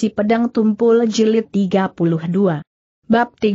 Si Pedang Tumpul Jilid 32 Bab 32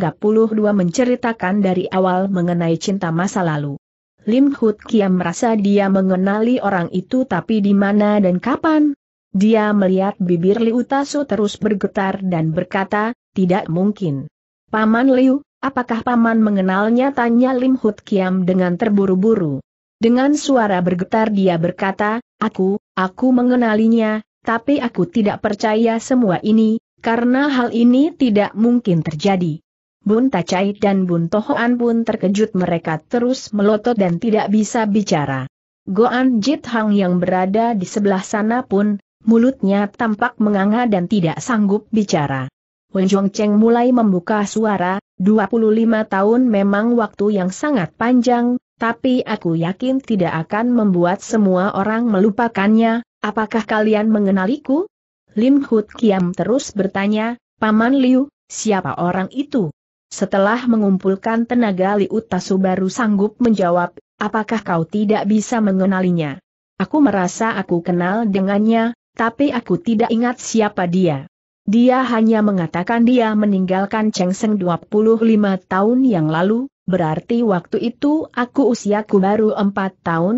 menceritakan dari awal mengenai cinta masa lalu. Lim Hut Kiam merasa dia mengenali orang itu tapi di mana dan kapan? Dia melihat bibir Liu Utaso terus bergetar dan berkata, tidak mungkin. Paman Liu, apakah Paman mengenalnya? Tanya Lim Hut Kiam dengan terburu-buru. Dengan suara bergetar dia berkata, aku, aku mengenalinya, tapi aku tidak percaya semua ini, karena hal ini tidak mungkin terjadi. Bun Tacai dan Bun Tohoan pun terkejut mereka terus melotot dan tidak bisa bicara. Goan Jit Hang yang berada di sebelah sana pun, mulutnya tampak menganga dan tidak sanggup bicara. Wen Zhong Cheng mulai membuka suara, 25 tahun memang waktu yang sangat panjang, tapi aku yakin tidak akan membuat semua orang melupakannya, apakah kalian mengenaliku? Lim Hut Kiam terus bertanya, Paman Liu, siapa orang itu? Setelah mengumpulkan tenaga Liu Tasu baru sanggup menjawab, apakah kau tidak bisa mengenalinya? Aku merasa aku kenal dengannya, tapi aku tidak ingat siapa dia. Dia hanya mengatakan dia meninggalkan Cheng Seng 25 tahun yang lalu, berarti waktu itu aku usiaku baru 4 tahun,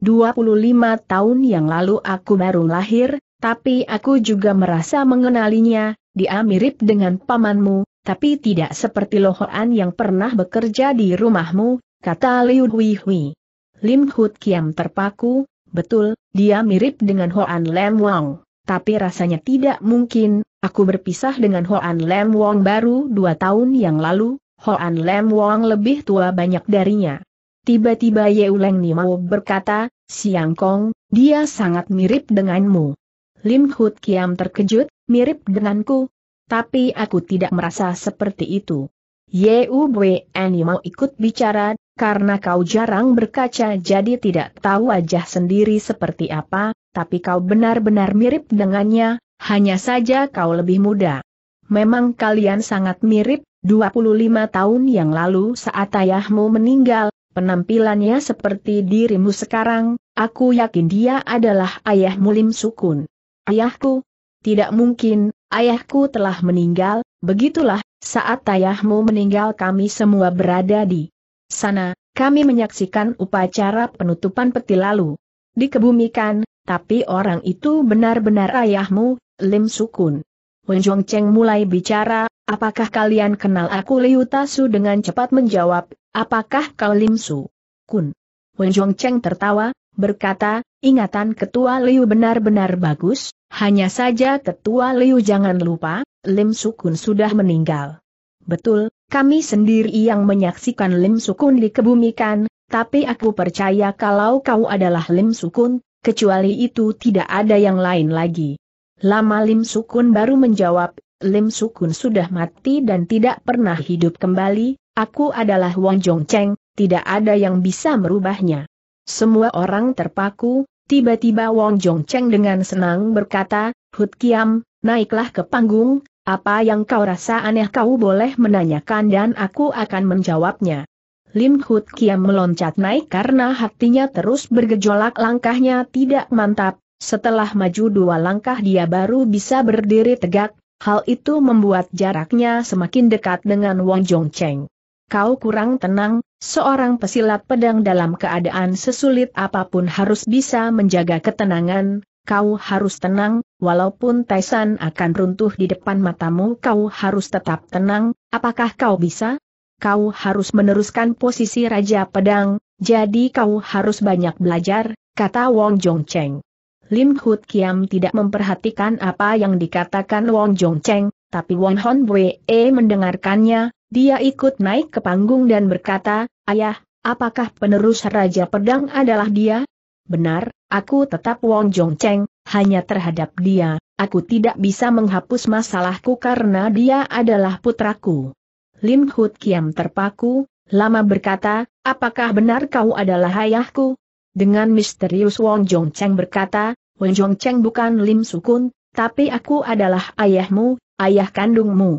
25 tahun yang lalu aku baru lahir, tapi aku juga merasa mengenalinya, dia mirip dengan pamanmu, tapi tidak seperti Lohoan yang pernah bekerja di rumahmu, kata Liu Hui Hui. Lim Hut Kiam terpaku, betul, dia mirip dengan Hoan Lam Wong. Tapi rasanya tidak mungkin, aku berpisah dengan Hoan Lam Wong baru dua tahun yang lalu, Hoan Lam Wong lebih tua banyak darinya. Tiba-tiba Ye Yeuleng Nimao berkata, Siang Kong, dia sangat mirip denganmu. Lim Hut Kiam terkejut, mirip denganku. Tapi aku tidak merasa seperti itu. Ye Yeubwe Nimao ikut bicara, karena kau jarang berkaca jadi tidak tahu wajah sendiri seperti apa, tapi kau benar-benar mirip dengannya, hanya saja kau lebih muda. Memang kalian sangat mirip, 25 tahun yang lalu saat ayahmu meninggal, penampilannya seperti dirimu sekarang, aku yakin dia adalah ayahmu Lim Sukun. Ayahku? Tidak mungkin, ayahku telah meninggal, begitulah, saat ayahmu meninggal kami semua berada di sana, kami menyaksikan upacara penutupan peti lalu. Dikebumikan, tapi orang itu benar-benar ayahmu, Lim Sukun. Wen Zhongcheng mulai bicara, apakah kalian kenal aku Liu Tasu dengan cepat menjawab, apakah kau Lim Su? Kun. Wen Cheng tertawa, berkata, ingatan ketua Liu benar-benar bagus, hanya saja ketua Liu jangan lupa, Lim Su Kun sudah meninggal. Betul, kami sendiri yang menyaksikan Lim Su Sukun dikebumikan, tapi aku percaya kalau kau adalah Lim Su Kun, kecuali itu tidak ada yang lain lagi. Lama Lim Sukun baru menjawab, Lim Sukun sudah mati dan tidak pernah hidup kembali, aku adalah Wang Cheng, tidak ada yang bisa merubahnya. Semua orang terpaku, tiba-tiba Wang Cheng dengan senang berkata, Hut Kiam, naiklah ke panggung, apa yang kau rasa aneh kau boleh menanyakan dan aku akan menjawabnya. Lim Hut Kiam meloncat naik karena hatinya terus bergejolak langkahnya tidak mantap, setelah maju dua langkah dia baru bisa berdiri tegak, Hal itu membuat jaraknya semakin dekat dengan Wang Cheng. Kau kurang tenang, seorang pesilat pedang dalam keadaan sesulit apapun harus bisa menjaga ketenangan, kau harus tenang, walaupun Taisan akan runtuh di depan matamu kau harus tetap tenang, apakah kau bisa? Kau harus meneruskan posisi Raja Pedang, jadi kau harus banyak belajar, kata Wong Jong Cheng. Lim Hut Kiam tidak memperhatikan apa yang dikatakan Wong Jong Cheng, tapi Wong Hon Wee e mendengarkannya, dia ikut naik ke panggung dan berkata, Ayah, apakah penerus Raja Pedang adalah dia? Benar, aku tetap Wong Jong Cheng, hanya terhadap dia, aku tidak bisa menghapus masalahku karena dia adalah putraku. Lim Hut Kiam terpaku, lama berkata, apakah benar kau adalah ayahku? Dengan misterius Wong Jong Cheng berkata, Wen Cheng bukan Lim Sukun, tapi aku adalah ayahmu, ayah kandungmu.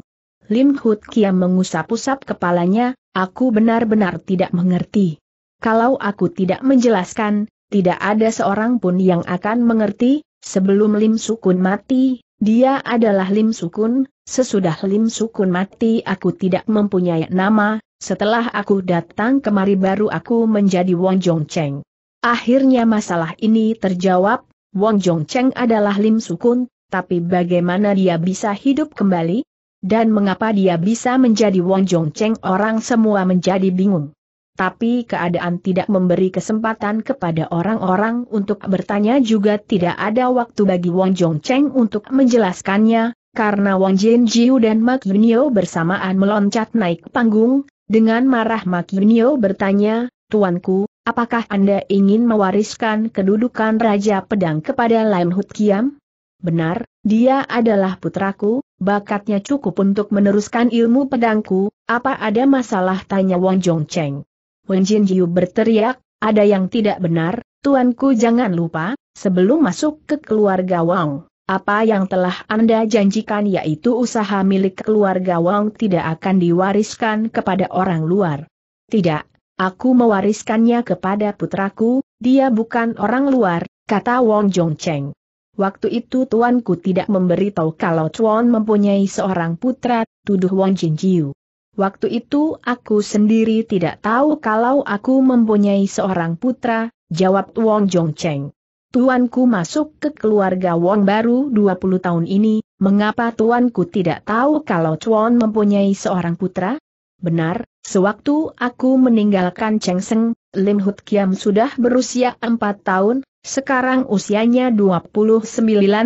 Lim Hut Kiam mengusap-usap kepalanya, aku benar-benar tidak mengerti. Kalau aku tidak menjelaskan, tidak ada seorang pun yang akan mengerti, sebelum Lim Sukun mati, dia adalah Lim Sukun, sesudah Lim Sukun mati aku tidak mempunyai nama, setelah aku datang kemari baru aku menjadi Wong Jong Cheng. Akhirnya masalah ini terjawab, Wong Jong Cheng adalah Lim Sukun, tapi bagaimana dia bisa hidup kembali? Dan mengapa dia bisa menjadi Wong Jong Cheng orang semua menjadi bingung. Tapi keadaan tidak memberi kesempatan kepada orang-orang untuk bertanya juga tidak ada waktu bagi Wong Jong Cheng untuk menjelaskannya, karena Wang Jin Jiu dan Mak Yunio bersamaan meloncat naik panggung, dengan marah Mak Yunio bertanya, Tuanku, Apakah Anda ingin mewariskan kedudukan Raja Pedang kepada Lam Hut Kiam? Benar, dia adalah putraku, bakatnya cukup untuk meneruskan ilmu pedangku, apa ada masalah tanya Wang Cheng. Wang Jinjiu berteriak, ada yang tidak benar, tuanku jangan lupa, sebelum masuk ke keluarga Wang, apa yang telah Anda janjikan yaitu usaha milik keluarga Wang tidak akan diwariskan kepada orang luar. Tidak, Aku mewariskannya kepada putraku, dia bukan orang luar, kata Wong Jong Cheng. Waktu itu tuanku tidak memberitahu kalau Chuan mempunyai seorang putra, tuduh Wong Jin Jiu. Waktu itu aku sendiri tidak tahu kalau aku mempunyai seorang putra, jawab Wong Jong Cheng. Tuanku masuk ke keluarga Wong baru 20 tahun ini, mengapa tuanku tidak tahu kalau Chuan mempunyai seorang putra? Benar, Sewaktu aku meninggalkan Cheng Chengseng, Lim Hut Kiam sudah berusia 4 tahun, sekarang usianya 29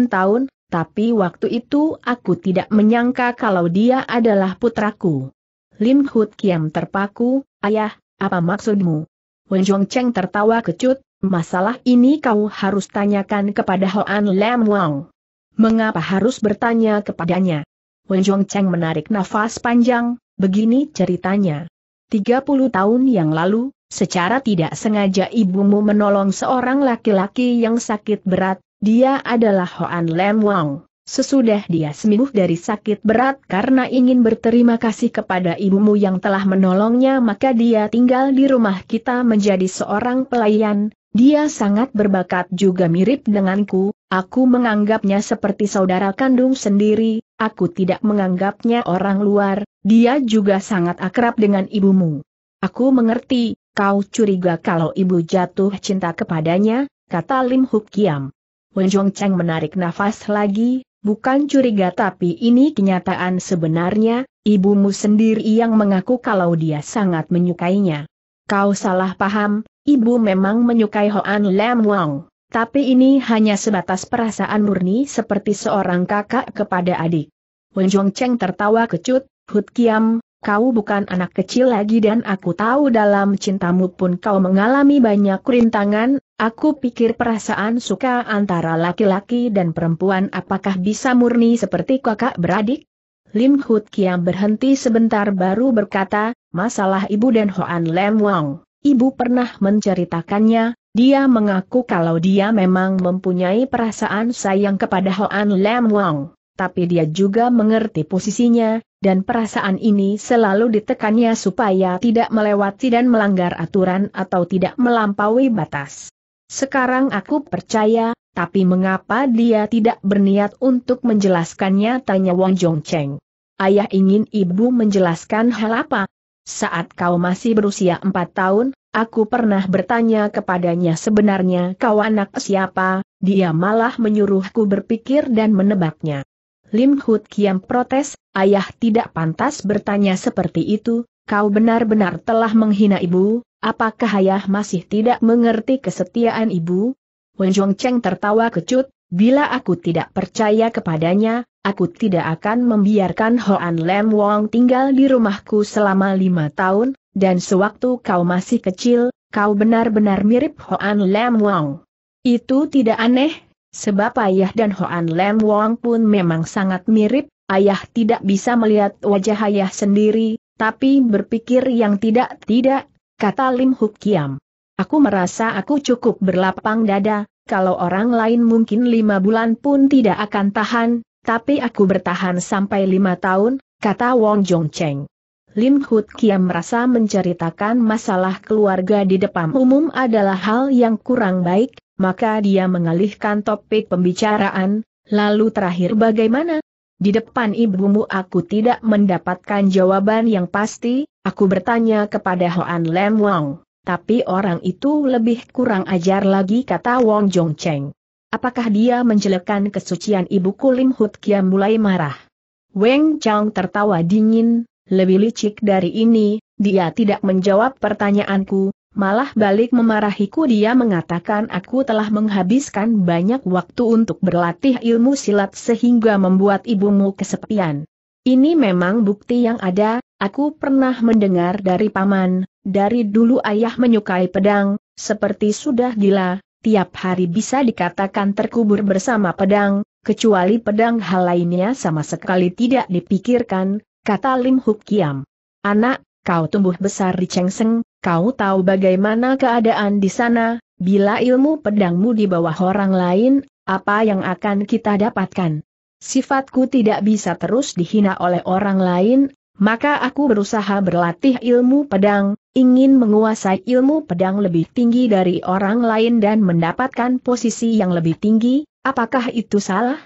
tahun, tapi waktu itu aku tidak menyangka kalau dia adalah putraku. Lim Hut Kiam terpaku, ayah, apa maksudmu? Wenjong Cheng tertawa kecut, masalah ini kau harus tanyakan kepada Hoan Lam Wang. Mengapa harus bertanya kepadanya? Wenjong Cheng menarik nafas panjang, Begini ceritanya. 30 tahun yang lalu, secara tidak sengaja ibumu menolong seorang laki-laki yang sakit berat, dia adalah Hoan Lem Wang. Sesudah dia sembuh dari sakit berat karena ingin berterima kasih kepada ibumu yang telah menolongnya maka dia tinggal di rumah kita menjadi seorang pelayan, dia sangat berbakat juga mirip denganku, Aku menganggapnya seperti saudara kandung sendiri, aku tidak menganggapnya orang luar, dia juga sangat akrab dengan ibumu. Aku mengerti, kau curiga kalau ibu jatuh cinta kepadanya, kata Lim Huk Kiam. Wen Zhong Cheng menarik nafas lagi, bukan curiga tapi ini kenyataan sebenarnya, ibumu sendiri yang mengaku kalau dia sangat menyukainya. Kau salah paham, ibu memang menyukai Hoan Lam Wong. Tapi ini hanya sebatas perasaan murni seperti seorang kakak kepada adik. Zhong Cheng tertawa kecut, Hut Kiam, kau bukan anak kecil lagi dan aku tahu dalam cintamu pun kau mengalami banyak rintangan, aku pikir perasaan suka antara laki-laki dan perempuan apakah bisa murni seperti kakak beradik? Lim Hut Kiam berhenti sebentar baru berkata, masalah ibu dan Hoan Lem Wang, ibu pernah menceritakannya, dia mengaku kalau dia memang mempunyai perasaan sayang kepada Hoan Lam Wong, tapi dia juga mengerti posisinya, dan perasaan ini selalu ditekannya supaya tidak melewati dan melanggar aturan atau tidak melampaui batas. Sekarang aku percaya, tapi mengapa dia tidak berniat untuk menjelaskannya tanya Wang Cheng. Ayah ingin ibu menjelaskan hal apa? Saat kau masih berusia empat tahun, Aku pernah bertanya kepadanya sebenarnya kau anak siapa, dia malah menyuruhku berpikir dan menebaknya. Lim Hut Kiam protes, ayah tidak pantas bertanya seperti itu, kau benar-benar telah menghina ibu, apakah ayah masih tidak mengerti kesetiaan ibu? Wen Zhong Cheng tertawa kecut, bila aku tidak percaya kepadanya, aku tidak akan membiarkan Hoan Lem Wong tinggal di rumahku selama lima tahun, dan sewaktu kau masih kecil, kau benar-benar mirip Hoan Lam Wong. Itu tidak aneh, sebab ayah dan Hoan Lam Wong pun memang sangat mirip, ayah tidak bisa melihat wajah ayah sendiri, tapi berpikir yang tidak-tidak, kata Lim Huk Kiam. Aku merasa aku cukup berlapang dada, kalau orang lain mungkin lima bulan pun tidak akan tahan, tapi aku bertahan sampai lima tahun, kata Wong Jong Cheng. Lim Hut Kiam merasa menceritakan masalah keluarga di depan umum adalah hal yang kurang baik, maka dia mengalihkan topik pembicaraan, lalu terakhir bagaimana? Di depan ibumu aku tidak mendapatkan jawaban yang pasti, aku bertanya kepada Hoan Lem Wong, tapi orang itu lebih kurang ajar lagi kata Wong Jong Cheng. Apakah dia menjelekan kesucian ibuku Lim Hut Kiam mulai marah? Weng Chang tertawa dingin, lebih licik dari ini, dia tidak menjawab pertanyaanku, malah balik memarahiku dia mengatakan aku telah menghabiskan banyak waktu untuk berlatih ilmu silat sehingga membuat ibumu kesepian. Ini memang bukti yang ada, aku pernah mendengar dari paman, dari dulu ayah menyukai pedang, seperti sudah gila, tiap hari bisa dikatakan terkubur bersama pedang, kecuali pedang hal lainnya sama sekali tidak dipikirkan, kata Lim Huk Kiam. Anak, kau tumbuh besar di Chengseng, kau tahu bagaimana keadaan di sana, bila ilmu pedangmu di bawah orang lain, apa yang akan kita dapatkan? Sifatku tidak bisa terus dihina oleh orang lain, maka aku berusaha berlatih ilmu pedang, ingin menguasai ilmu pedang lebih tinggi dari orang lain dan mendapatkan posisi yang lebih tinggi, apakah itu salah?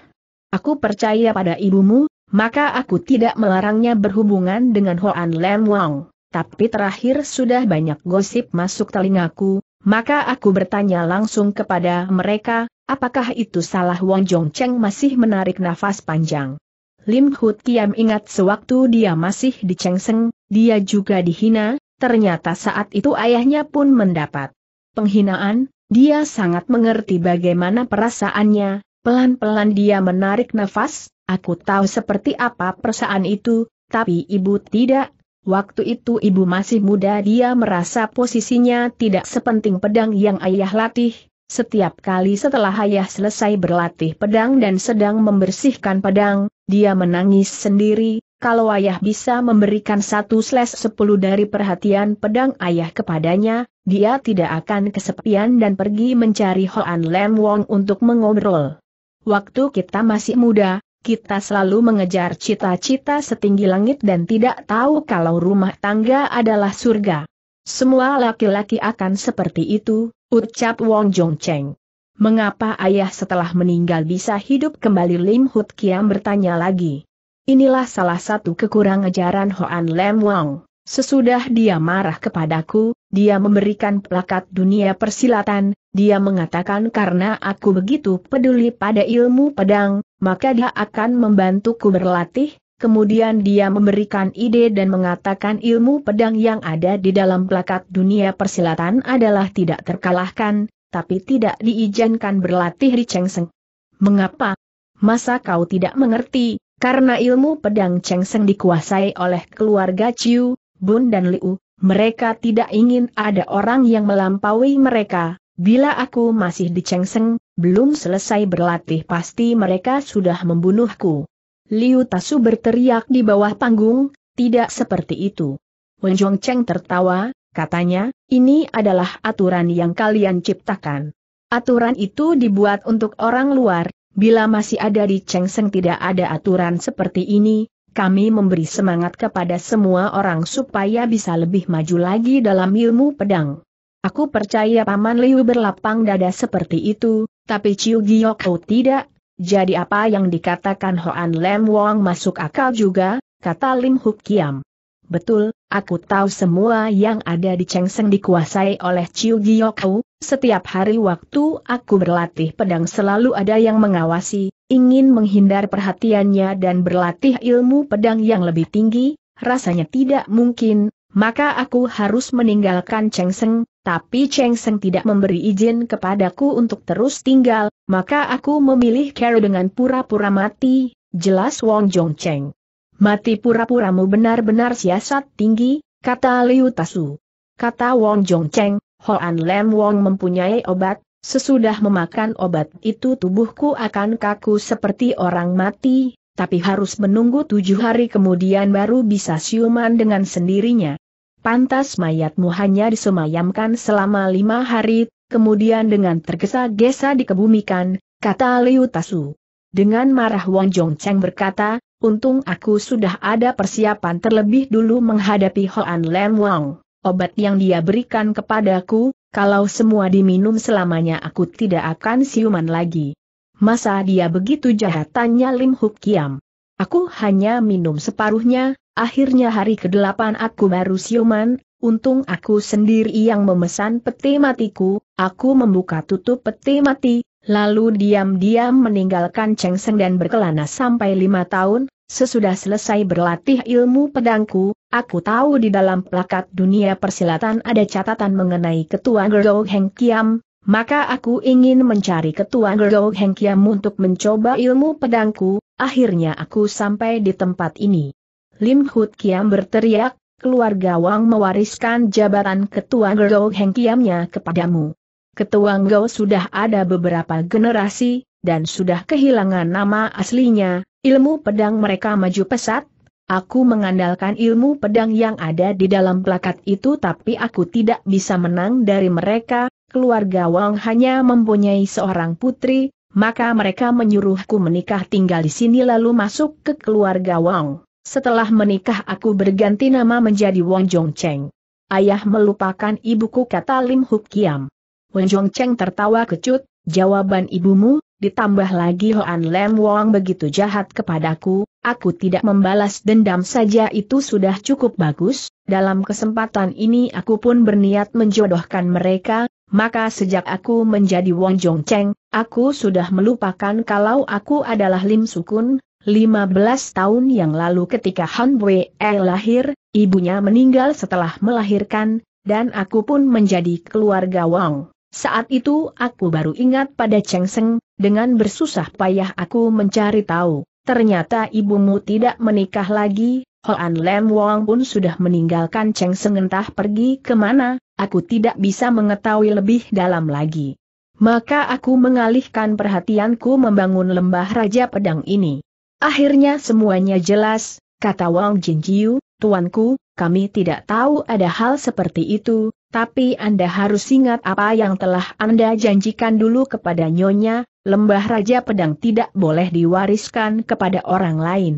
Aku percaya pada ibumu, maka aku tidak melarangnya berhubungan dengan Hoan Lam Wong. Tapi terakhir sudah banyak gosip masuk telingaku, maka aku bertanya langsung kepada mereka, apakah itu salah Wang Cheng masih menarik nafas panjang. Lim Hut Kiam ingat sewaktu dia masih di Chengseng, dia juga dihina, ternyata saat itu ayahnya pun mendapat penghinaan, dia sangat mengerti bagaimana perasaannya, pelan-pelan dia menarik nafas, Aku tahu seperti apa perasaan itu, tapi ibu tidak. Waktu itu ibu masih muda dia merasa posisinya tidak sepenting pedang yang ayah latih. Setiap kali setelah ayah selesai berlatih pedang dan sedang membersihkan pedang, dia menangis sendiri, kalau ayah bisa memberikan satu slash sepuluh dari perhatian pedang ayah kepadanya, dia tidak akan kesepian dan pergi mencari Hoan Lam Wong untuk mengobrol. Waktu kita masih muda, kita selalu mengejar cita-cita setinggi langit dan tidak tahu kalau rumah tangga adalah surga. Semua laki-laki akan seperti itu, ucap Wong Jong Cheng. Mengapa ayah setelah meninggal bisa hidup kembali Lim Hut Kiam bertanya lagi. Inilah salah satu kekurangan ajaran Hoan Lam Wong. Sesudah dia marah kepadaku, dia memberikan plakat dunia persilatan, dia mengatakan karena aku begitu peduli pada ilmu pedang, maka dia akan membantuku berlatih, kemudian dia memberikan ide dan mengatakan ilmu pedang yang ada di dalam plakat dunia persilatan adalah tidak terkalahkan, tapi tidak diizinkan berlatih di Chengseng. Mengapa? Masa kau tidak mengerti, karena ilmu pedang Chengseng dikuasai oleh keluarga Ciu, Bun dan Liu, mereka tidak ingin ada orang yang melampaui mereka. Bila aku masih di Chengseng, belum selesai berlatih pasti mereka sudah membunuhku. Liu Tasu berteriak di bawah panggung, tidak seperti itu. Wen Cheng tertawa, katanya, ini adalah aturan yang kalian ciptakan. Aturan itu dibuat untuk orang luar, bila masih ada di Chengseng tidak ada aturan seperti ini, kami memberi semangat kepada semua orang supaya bisa lebih maju lagi dalam ilmu pedang. Aku percaya Paman Liu berlapang dada seperti itu, tapi Ciu Giyokou tidak, jadi apa yang dikatakan Hoan Lem Wong masuk akal juga, kata Lim Huk Kiam. Betul, aku tahu semua yang ada di Chengseng dikuasai oleh Ciu Giyokou, setiap hari waktu aku berlatih pedang selalu ada yang mengawasi, ingin menghindar perhatiannya dan berlatih ilmu pedang yang lebih tinggi, rasanya tidak mungkin, maka aku harus meninggalkan Chengseng, tapi Chengseng tidak memberi izin kepadaku untuk terus tinggal, maka aku memilih Kero dengan pura-pura mati, jelas Wong Jong Cheng. Mati pura-puramu benar-benar siasat tinggi, kata Liu Tasu. Kata Wong Jong Cheng, Hoan Lam Wong mempunyai obat, sesudah memakan obat itu tubuhku akan kaku seperti orang mati, tapi harus menunggu tujuh hari kemudian baru bisa siuman dengan sendirinya. Pantas mayatmu hanya disemayamkan selama lima hari, kemudian dengan tergesa-gesa dikebumikan, kata Liu Tasu. Dengan marah Wong Jong Cheng berkata, untung aku sudah ada persiapan terlebih dulu menghadapi Hoan Lam Wong obat yang dia berikan kepadaku, kalau semua diminum selamanya aku tidak akan siuman lagi. Masa dia begitu jahat tanya Lim Huk Kiam. Aku hanya minum separuhnya, akhirnya hari ke-8 aku baru siuman, untung aku sendiri yang memesan peti matiku, aku membuka tutup peti mati, lalu diam-diam meninggalkan Cheng Seng dan berkelana sampai lima tahun, Sesudah selesai berlatih ilmu pedangku, aku tahu di dalam plakat dunia persilatan ada catatan mengenai ketua Gerdo Heng Kiam, maka aku ingin mencari ketua Gerdo Heng Kiam untuk mencoba ilmu pedangku, akhirnya aku sampai di tempat ini. Lim Hut Kiam berteriak, keluarga Wang mewariskan jabatan ketua Gerdo Heng Kiamnya kepadamu. Ketua Ngau sudah ada beberapa generasi, dan sudah kehilangan nama aslinya, ilmu pedang mereka maju pesat, Aku mengandalkan ilmu pedang yang ada di dalam plakat itu tapi aku tidak bisa menang dari mereka, keluarga Wang hanya mempunyai seorang putri, maka mereka menyuruhku menikah tinggal di sini lalu masuk ke keluarga Wang. Setelah menikah aku berganti nama menjadi Wang Cheng. Ayah melupakan ibuku kata Lim Huk Kiam. Wang Cheng tertawa kecut, Jawaban ibumu, ditambah lagi Hoan Lem Wong begitu jahat kepadaku, aku tidak membalas dendam saja itu sudah cukup bagus, dalam kesempatan ini aku pun berniat menjodohkan mereka, maka sejak aku menjadi Wong Jong Cheng, aku sudah melupakan kalau aku adalah Lim Sukun, 15 tahun yang lalu ketika Han Wei E lahir, ibunya meninggal setelah melahirkan, dan aku pun menjadi keluarga Wong. Saat itu aku baru ingat pada Cheng Seng, dengan bersusah payah aku mencari tahu, ternyata ibumu tidak menikah lagi, Hoan Lam Wong pun sudah meninggalkan Cheng Seng entah pergi kemana, aku tidak bisa mengetahui lebih dalam lagi. Maka aku mengalihkan perhatianku membangun lembah Raja Pedang ini. Akhirnya semuanya jelas, kata Wang Jinjiu, Tuanku, kami tidak tahu ada hal seperti itu, tapi Anda harus ingat apa yang telah Anda janjikan dulu kepada Nyonya, lembah Raja Pedang tidak boleh diwariskan kepada orang lain.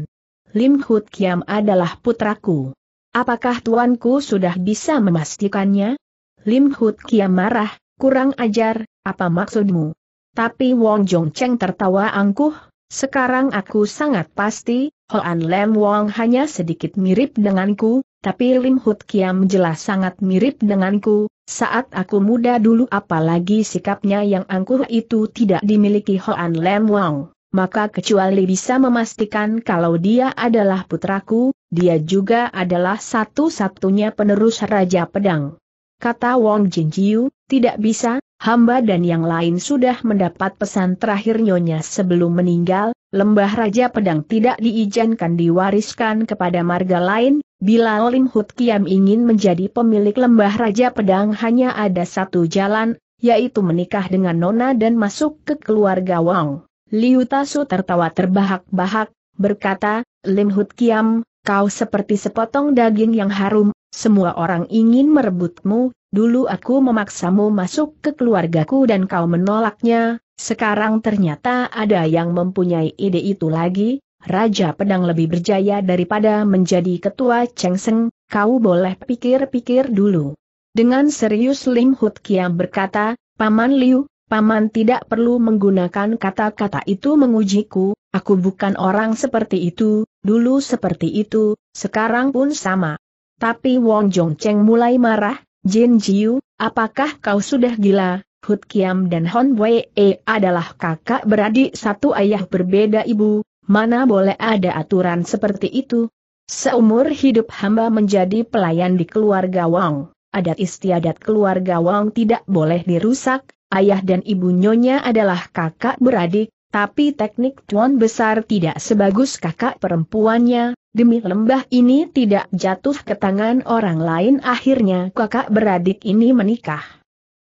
Lim Hut Kiam adalah putraku. Apakah tuanku sudah bisa memastikannya? Lim Hut Kiam marah, kurang ajar, apa maksudmu? Tapi Wong Jong Cheng tertawa angkuh, sekarang aku sangat pasti, Hoan Lem Wong hanya sedikit mirip denganku, tapi Lim Hut Kiam jelas sangat mirip denganku, saat aku muda dulu apalagi sikapnya yang angkuh itu tidak dimiliki Hoan Lam Wang. Maka kecuali bisa memastikan kalau dia adalah putraku, dia juga adalah satu-satunya penerus Raja Pedang. Kata Wong Jiu, tidak bisa, hamba dan yang lain sudah mendapat pesan terakhir Nyonya sebelum meninggal, lembah Raja Pedang tidak diizinkan diwariskan kepada marga lain, Bila Lim Hut Kiam ingin menjadi pemilik lembah Raja Pedang hanya ada satu jalan, yaitu menikah dengan Nona dan masuk ke keluarga Wang. Liu Tasu tertawa terbahak-bahak, berkata, Lim Hut Kiam, kau seperti sepotong daging yang harum, semua orang ingin merebutmu, dulu aku memaksamu masuk ke keluargaku dan kau menolaknya, sekarang ternyata ada yang mempunyai ide itu lagi, Raja Pedang lebih berjaya daripada menjadi ketua Cheng Seng, kau boleh pikir-pikir dulu. Dengan serius Lim Hut Kiam berkata, Paman Liu, Paman tidak perlu menggunakan kata-kata itu mengujiku, aku bukan orang seperti itu, dulu seperti itu, sekarang pun sama. Tapi Wong Jong Cheng mulai marah, Jin Jiu, apakah kau sudah gila, Hut Kiam dan Hon Wei e adalah kakak beradik satu ayah berbeda ibu, Mana boleh ada aturan seperti itu? Seumur hidup hamba menjadi pelayan di keluarga Wang. Adat istiadat keluarga Wang tidak boleh dirusak, ayah dan ibu nyonya adalah kakak beradik, tapi teknik tuan besar tidak sebagus kakak perempuannya, demi lembah ini tidak jatuh ke tangan orang lain akhirnya kakak beradik ini menikah.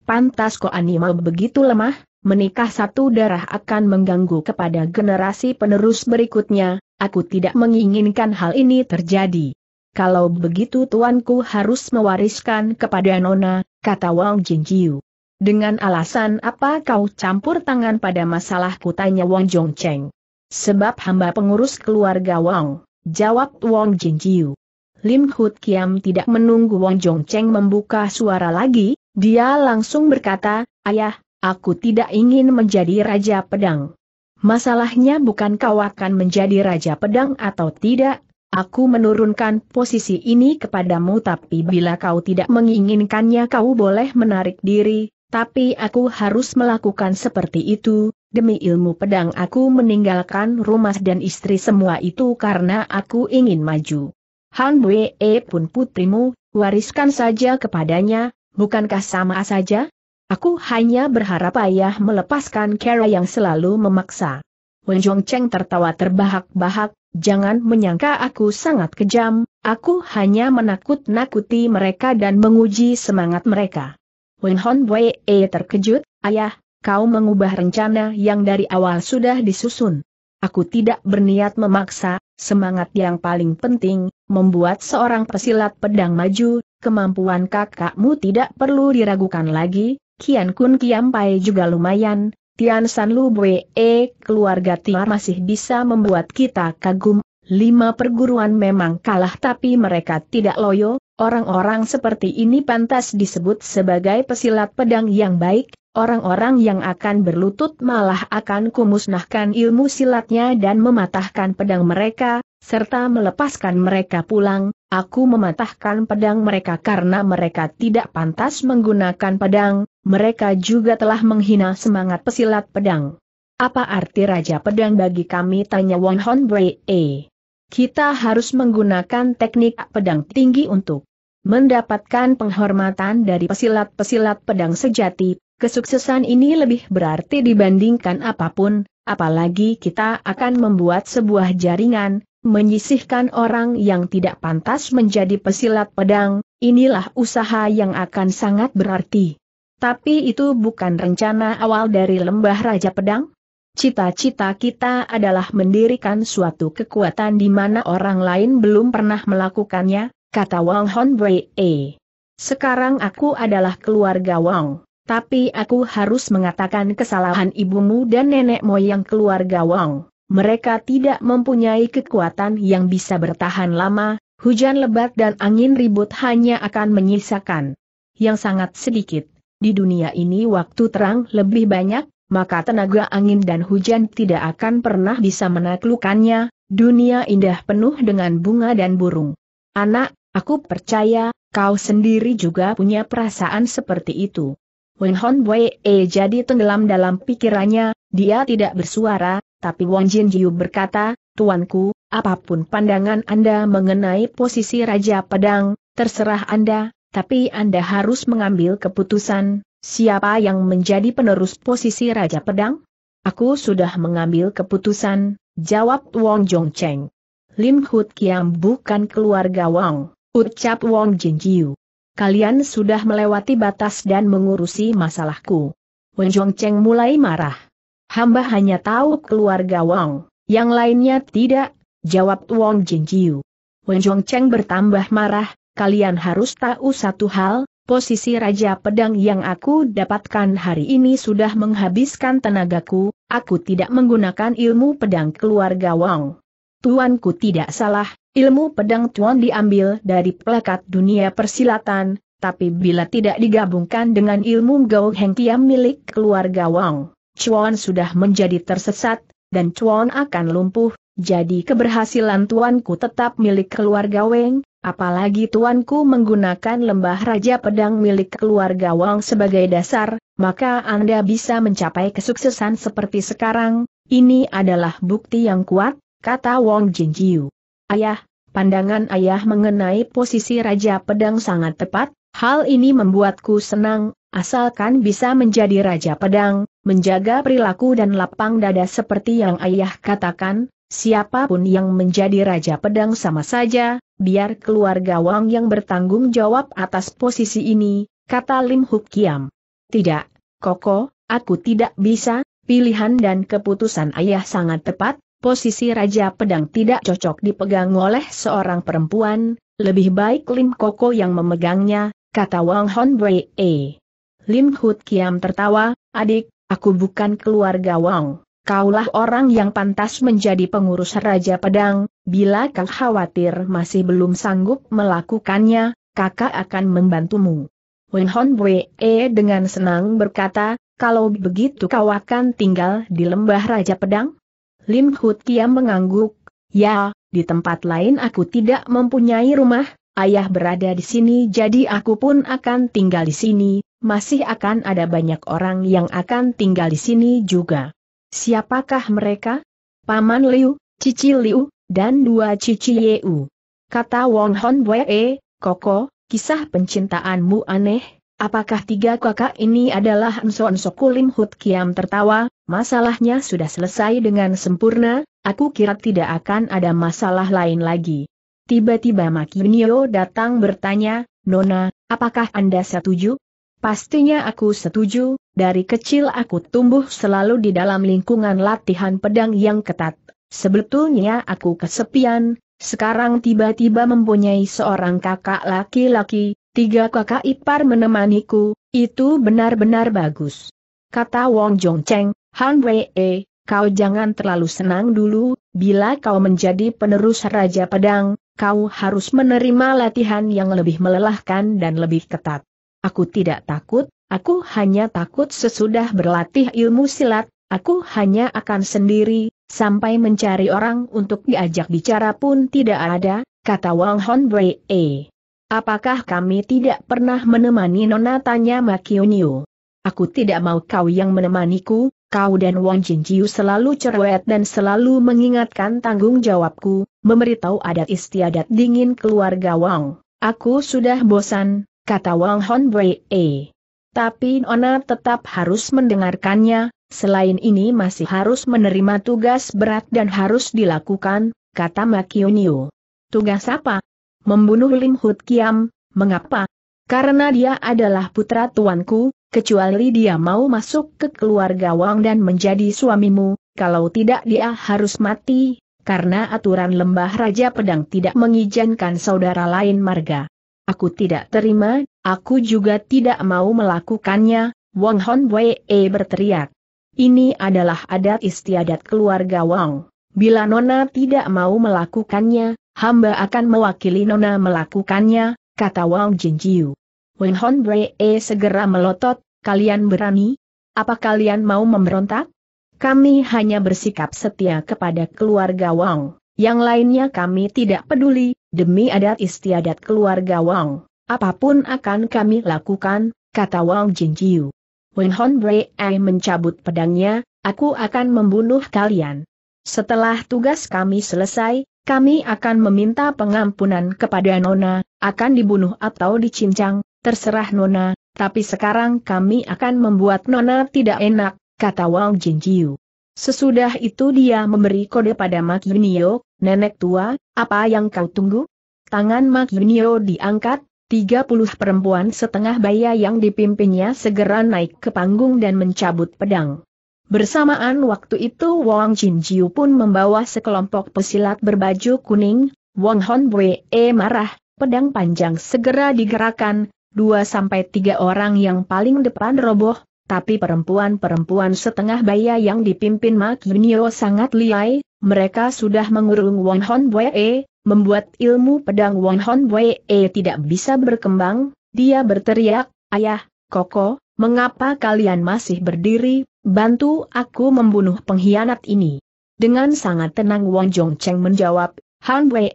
Pantas kok anima begitu lemah, menikah satu darah akan mengganggu kepada generasi penerus berikutnya, aku tidak menginginkan hal ini terjadi. Kalau begitu tuanku harus mewariskan kepada Nona, kata Wang Jingjiu. Dengan alasan apa kau campur tangan pada masalahku tanya Wang Jongcheng. Sebab hamba pengurus keluarga Wang, jawab Wang Jingjiu. Lim Hut Kiam tidak menunggu Wang Jongcheng membuka suara lagi, dia langsung berkata, Ayah, Aku tidak ingin menjadi Raja Pedang. Masalahnya bukan kau akan menjadi Raja Pedang atau tidak, aku menurunkan posisi ini kepadamu tapi bila kau tidak menginginkannya kau boleh menarik diri, tapi aku harus melakukan seperti itu, demi ilmu pedang aku meninggalkan rumah dan istri semua itu karena aku ingin maju. Han Wee pun putrimu, wariskan saja kepadanya, bukankah sama saja? Aku hanya berharap ayah melepaskan Kara yang selalu memaksa. Wen Cheng tertawa terbahak-bahak, jangan menyangka aku sangat kejam, aku hanya menakut-nakuti mereka dan menguji semangat mereka. Wen Hon Wei terkejut, ayah, kau mengubah rencana yang dari awal sudah disusun. Aku tidak berniat memaksa, semangat yang paling penting, membuat seorang pesilat pedang maju, kemampuan kakakmu tidak perlu diragukan lagi, Kian Kun Kiam Pai juga lumayan, Tian San Lu Bwe, e, keluarga Tiar masih bisa membuat kita kagum. Lima perguruan memang kalah tapi mereka tidak loyo, orang-orang seperti ini pantas disebut sebagai pesilat pedang yang baik, orang-orang yang akan berlutut malah akan kumusnahkan ilmu silatnya dan mematahkan pedang mereka, serta melepaskan mereka pulang, Aku mematahkan pedang mereka karena mereka tidak pantas menggunakan pedang, mereka juga telah menghina semangat pesilat pedang. Apa arti Raja Pedang bagi kami tanya Won Hon E. Kita harus menggunakan teknik pedang tinggi untuk mendapatkan penghormatan dari pesilat-pesilat pedang sejati, kesuksesan ini lebih berarti dibandingkan apapun, apalagi kita akan membuat sebuah jaringan, menyisihkan orang yang tidak pantas menjadi pesilat pedang, inilah usaha yang akan sangat berarti. Tapi itu bukan rencana awal dari lembah Raja Pedang? Cita-cita kita adalah mendirikan suatu kekuatan di mana orang lain belum pernah melakukannya, kata Wang Honbrei. Sekarang aku adalah keluarga Wang, tapi aku harus mengatakan kesalahan ibumu dan nenek moyang keluarga Wang. Mereka tidak mempunyai kekuatan yang bisa bertahan lama, hujan lebat dan angin ribut hanya akan menyisakan yang sangat sedikit. Di dunia ini waktu terang lebih banyak, maka tenaga angin dan hujan tidak akan pernah bisa menaklukkannya, dunia indah penuh dengan bunga dan burung. Anak, aku percaya, kau sendiri juga punya perasaan seperti itu. Wen Hon Wei jadi tenggelam dalam pikirannya, dia tidak bersuara, tapi Wang Jiu berkata, Tuanku, apapun pandangan Anda mengenai posisi Raja Pedang, terserah Anda, tapi Anda harus mengambil keputusan, siapa yang menjadi penerus posisi Raja Pedang? Aku sudah mengambil keputusan, jawab Wong Cheng. Lim Hut Kiam bukan keluarga Wang, ucap Wong Jiu. Kalian sudah melewati batas dan mengurusi masalahku. Wong Cheng mulai marah. Hamba hanya tahu keluarga Wang, yang lainnya tidak, jawab Wang Jinjiu. Wen Cheng bertambah marah, kalian harus tahu satu hal, posisi Raja Pedang yang aku dapatkan hari ini sudah menghabiskan tenagaku, aku tidak menggunakan ilmu pedang keluarga Wang. Tuanku tidak salah, ilmu pedang Tuan diambil dari pelekat dunia persilatan, tapi bila tidak digabungkan dengan ilmu Gao Heng Kiam milik keluarga Wang, Chuan sudah menjadi tersesat, dan Chuan akan lumpuh, jadi keberhasilan tuanku tetap milik keluarga Weng, apalagi tuanku menggunakan lembah raja pedang milik keluarga Wang sebagai dasar, maka Anda bisa mencapai kesuksesan seperti sekarang, ini adalah bukti yang kuat, kata Wang Jinjiu. Ayah, pandangan ayah mengenai posisi raja pedang sangat tepat, hal ini membuatku senang, asalkan bisa menjadi raja pedang, menjaga perilaku dan lapang dada seperti yang ayah katakan, siapapun yang menjadi Raja Pedang sama saja, biar keluarga Wang yang bertanggung jawab atas posisi ini, kata Lim Huk Kiam. Tidak, Koko, aku tidak bisa, pilihan dan keputusan ayah sangat tepat, posisi Raja Pedang tidak cocok dipegang oleh seorang perempuan, lebih baik Lim Koko yang memegangnya, kata Wang Hon Wei. Lim Hut Kiam tertawa, adik, Aku bukan keluarga Wang. Kaulah orang yang pantas menjadi pengurus Raja Pedang, bila kau khawatir masih belum sanggup melakukannya, kakak akan membantumu. Wen Hon Bwe e dengan senang berkata, kalau begitu kau akan tinggal di lembah Raja Pedang? Lim Hut Kiam mengangguk, ya, di tempat lain aku tidak mempunyai rumah, ayah berada di sini jadi aku pun akan tinggal di sini, masih akan ada banyak orang yang akan tinggal di sini juga. Siapakah mereka? Paman Liu, Cici Liu, dan dua Cici Yeu. Kata Wong Hon Wee, Koko, kisah pencintaanmu aneh, apakah tiga kakak ini adalah Enso-Enso Kulim Hut Kiam tertawa, masalahnya sudah selesai dengan sempurna, aku kira tidak akan ada masalah lain lagi. Tiba-tiba Makinio datang bertanya, Nona, apakah Anda setuju? Pastinya aku setuju, dari kecil aku tumbuh selalu di dalam lingkungan latihan pedang yang ketat. Sebetulnya aku kesepian, sekarang tiba-tiba mempunyai seorang kakak laki-laki, tiga kakak ipar menemaniku, itu benar-benar bagus. Kata Wong Jong Cheng, Han Wei, eh, kau jangan terlalu senang dulu, bila kau menjadi penerus Raja Pedang, kau harus menerima latihan yang lebih melelahkan dan lebih ketat. Aku tidak takut, aku hanya takut sesudah berlatih ilmu silat, aku hanya akan sendiri, sampai mencari orang untuk diajak bicara pun tidak ada, kata Wang Hon E. Apakah kami tidak pernah menemani Nona tanya Makioniu? Aku tidak mau kau yang menemaniku, kau dan Wang Jinjiu selalu cerewet dan selalu mengingatkan tanggung jawabku, memberitahu adat istiadat dingin keluarga Wang. Aku sudah bosan, kata Wang Hon Brei. Tapi Nona tetap harus mendengarkannya, selain ini masih harus menerima tugas berat dan harus dilakukan, kata Makyuniu. Tugas apa? Membunuh Lim Hut Kiam, mengapa? Karena dia adalah putra tuanku, kecuali dia mau masuk ke keluarga Wang dan menjadi suamimu, kalau tidak dia harus mati, karena aturan lembah Raja Pedang tidak mengizinkan saudara lain marga. Aku tidak terima, aku juga tidak mau melakukannya, Wang Hon Wei berteriak. Ini adalah adat istiadat keluarga Wang. Bila Nona tidak mau melakukannya, hamba akan mewakili Nona melakukannya, kata Wang Jinjiu. Wen Hon e segera melotot, kalian berani? Apa kalian mau memberontak? Kami hanya bersikap setia kepada keluarga Wang, yang lainnya kami tidak peduli, demi adat istiadat keluarga Wang. Apapun akan kami lakukan, kata Wang Jinjiu. Wen Hon e mencabut pedangnya, aku akan membunuh kalian. Setelah tugas kami selesai, kami akan meminta pengampunan kepada Nona, akan dibunuh atau dicincang, Terserah Nona, tapi sekarang kami akan membuat Nona tidak enak, kata Wang Jinjiu. Sesudah itu dia memberi kode pada Mak Yunio, nenek tua, apa yang kau tunggu? Tangan Mak Yunio diangkat, 30 perempuan setengah baya yang dipimpinnya segera naik ke panggung dan mencabut pedang. Bersamaan waktu itu Wang Jinjiu pun membawa sekelompok pesilat berbaju kuning, Wang Honbwee marah, pedang panjang segera digerakkan, dua sampai tiga orang yang paling depan roboh, tapi perempuan-perempuan setengah baya yang dipimpin Mak Yunio sangat liai, mereka sudah mengurung Won Hon Bwe, membuat ilmu pedang Won Hon Bwe tidak bisa berkembang, dia berteriak, Ayah, Koko, mengapa kalian masih berdiri, bantu aku membunuh pengkhianat ini. Dengan sangat tenang Wong Jong Cheng menjawab, Han Wei,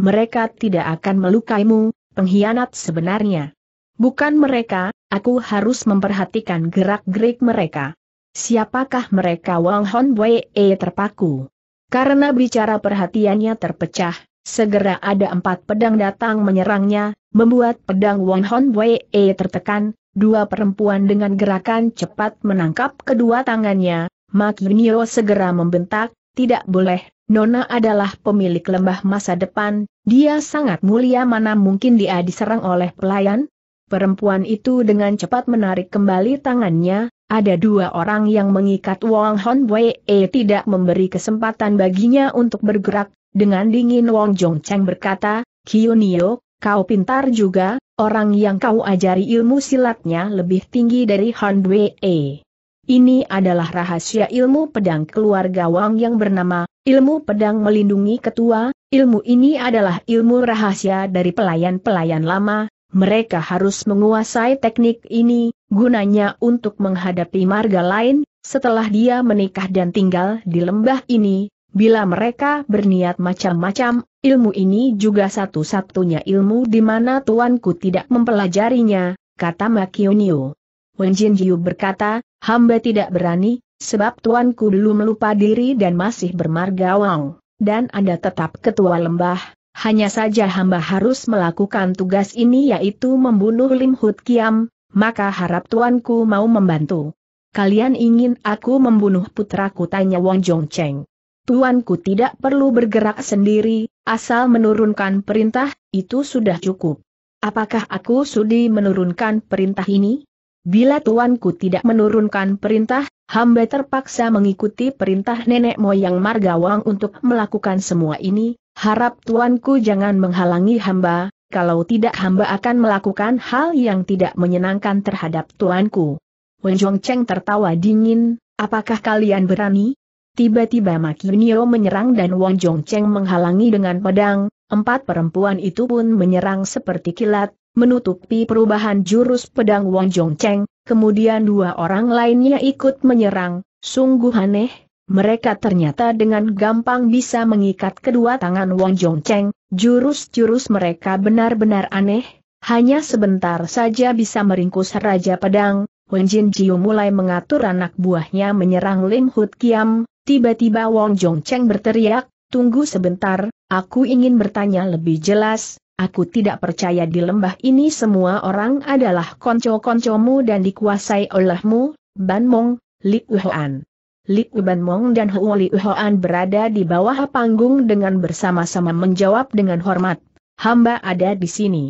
mereka tidak akan melukaimu, pengkhianat sebenarnya. Bukan mereka, aku harus memperhatikan gerak-gerik mereka. Siapakah mereka Wang Hon Wei e, terpaku? Karena bicara perhatiannya terpecah, segera ada empat pedang datang menyerangnya, membuat pedang Wang Hon Wei e, tertekan, dua perempuan dengan gerakan cepat menangkap kedua tangannya, Mak Makinio segera membentak, tidak boleh, Nona adalah pemilik lembah masa depan, dia sangat mulia mana mungkin dia diserang oleh pelayan? Perempuan itu dengan cepat menarik kembali tangannya, ada dua orang yang mengikat Wong Hon Wei eh, tidak memberi kesempatan baginya untuk bergerak, dengan dingin Wong Jong Cheng berkata, Kiyunio, kau pintar juga, orang yang kau ajari ilmu silatnya lebih tinggi dari Hon Wei. Eh. Ini adalah rahasia ilmu pedang keluarga Wang yang bernama, ilmu pedang melindungi ketua, ilmu ini adalah ilmu rahasia dari pelayan-pelayan lama, mereka harus menguasai teknik ini, gunanya untuk menghadapi marga lain, setelah dia menikah dan tinggal di lembah ini, bila mereka berniat macam-macam, ilmu ini juga satu-satunya ilmu di mana tuanku tidak mempelajarinya, kata Makionio. Wen Jinjiu berkata, hamba tidak berani, sebab tuanku belum lupa diri dan masih bermarga Wang, dan Anda tetap ketua lembah, hanya saja hamba harus melakukan tugas ini yaitu membunuh Lim Hut Kiam, maka harap tuanku mau membantu. Kalian ingin aku membunuh putraku tanya Wong Jong Cheng. Tuanku tidak perlu bergerak sendiri, asal menurunkan perintah, itu sudah cukup. Apakah aku sudi menurunkan perintah ini? Bila tuanku tidak menurunkan perintah, hamba terpaksa mengikuti perintah nenek moyang Margawang untuk melakukan semua ini, Harap tuanku jangan menghalangi hamba, kalau tidak hamba akan melakukan hal yang tidak menyenangkan terhadap tuanku. Wenjong Cheng tertawa dingin, apakah kalian berani? Tiba-tiba Makinio menyerang dan Wang Cheng menghalangi dengan pedang, empat perempuan itu pun menyerang seperti kilat, menutupi perubahan jurus pedang Wang Cheng, kemudian dua orang lainnya ikut menyerang, sungguh aneh, mereka ternyata dengan gampang bisa mengikat kedua tangan Wong Jong Cheng, jurus-jurus mereka benar-benar aneh, hanya sebentar saja bisa meringkus Raja Pedang, Wen Jin Jiu mulai mengatur anak buahnya menyerang Lim Hut Kiam, tiba-tiba Wong Jong Cheng berteriak, tunggu sebentar, aku ingin bertanya lebih jelas, aku tidak percaya di lembah ini semua orang adalah konco-koncomu dan dikuasai olehmu, Ban Mong, Li Wuhan. Li Uban Mong dan Hu Li Uhoan berada di bawah panggung dengan bersama-sama menjawab dengan hormat. Hamba ada di sini.